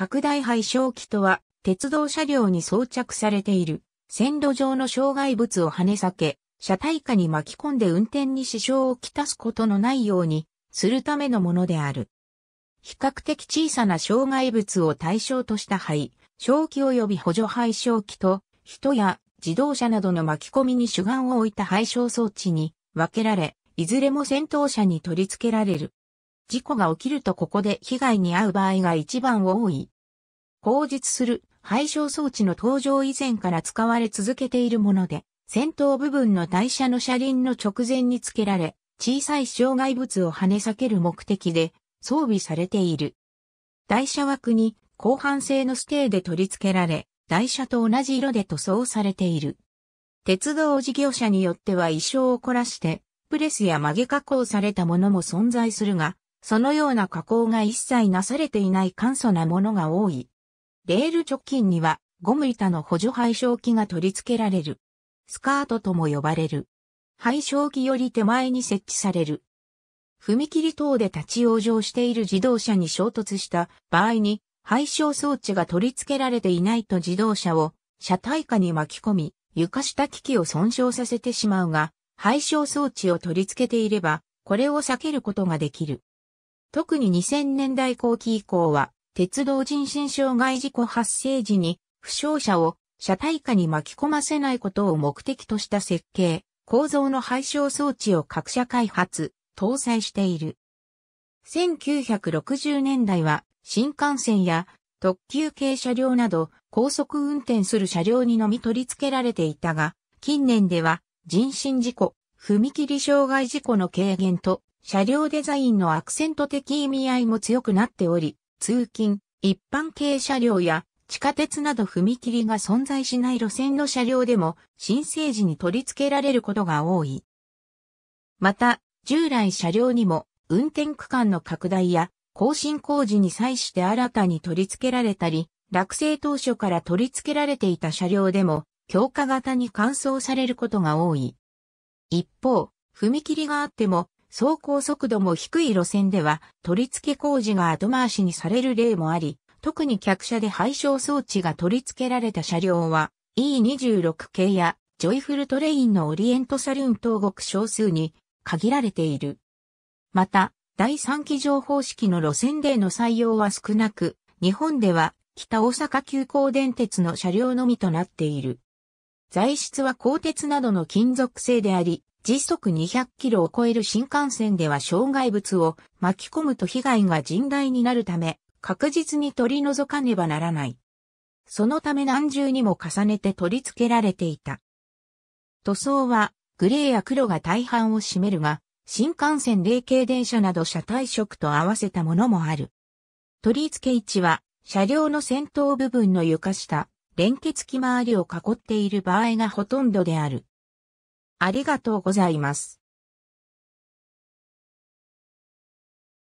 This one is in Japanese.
拡大排消器とは、鉄道車両に装着されている、線路上の障害物を跳ね裂け、車体下に巻き込んで運転に支障をきたすことのないようにするためのものである。比較的小さな障害物を対象とした排、正気及び補助排消器と、人や自動車などの巻き込みに主眼を置いた排消装置に分けられ、いずれも先頭車に取り付けられる。事故が起きるとここで被害に遭う場合が一番多い。後述する排衝装置の登場以前から使われ続けているもので、先頭部分の台車の車輪の直前につけられ、小さい障害物を跳ね避ける目的で装備されている。台車枠に後半製のステーで取り付けられ、台車と同じ色で塗装されている。鉄道事業者によっては衣装を凝らして、プレスや曲げ加工されたものも存在するが、そのような加工が一切なされていない簡素なものが多い。レール直近にはゴム板の補助配償器が取り付けられる。スカートとも呼ばれる。配償器より手前に設置される。踏切等で立ち往生している自動車に衝突した場合に、配償装置が取り付けられていないと自動車を車体下に巻き込み、床下機器を損傷させてしまうが、配償装置を取り付けていれば、これを避けることができる。特に2000年代後期以降は、鉄道人身障害事故発生時に、負傷者を車体下に巻き込ませないことを目的とした設計、構造の排障装置を各社開発、搭載している。1960年代は、新幹線や特急系車両など、高速運転する車両にのみ取り付けられていたが、近年では、人身事故、踏切障害事故の軽減と、車両デザインのアクセント的意味合いも強くなっており、通勤、一般系車両や地下鉄など踏切が存在しない路線の車両でも申請時に取り付けられることが多い。また、従来車両にも運転区間の拡大や更新工事に際して新たに取り付けられたり、落成当初から取り付けられていた車両でも強化型に換装されることが多い。一方、踏切があっても走行速度も低い路線では取り付け工事が後回しにされる例もあり、特に客車で排衝装置が取り付けられた車両は E26 系やジョイフルトレインのオリエントサルーン東国少数に限られている。また、第3期乗方式の路線での採用は少なく、日本では北大阪急行電鉄の車両のみとなっている。材質は鋼鉄などの金属製であり、時速200キロを超える新幹線では障害物を巻き込むと被害が甚大になるため、確実に取り除かねばならない。そのため何重にも重ねて取り付けられていた。塗装はグレーや黒が大半を占めるが、新幹線霊系電車など車体色と合わせたものもある。取り付け位置は車両の先頭部分の床下、連結機周りを囲っている場合がほとんどである。ありがとうございます。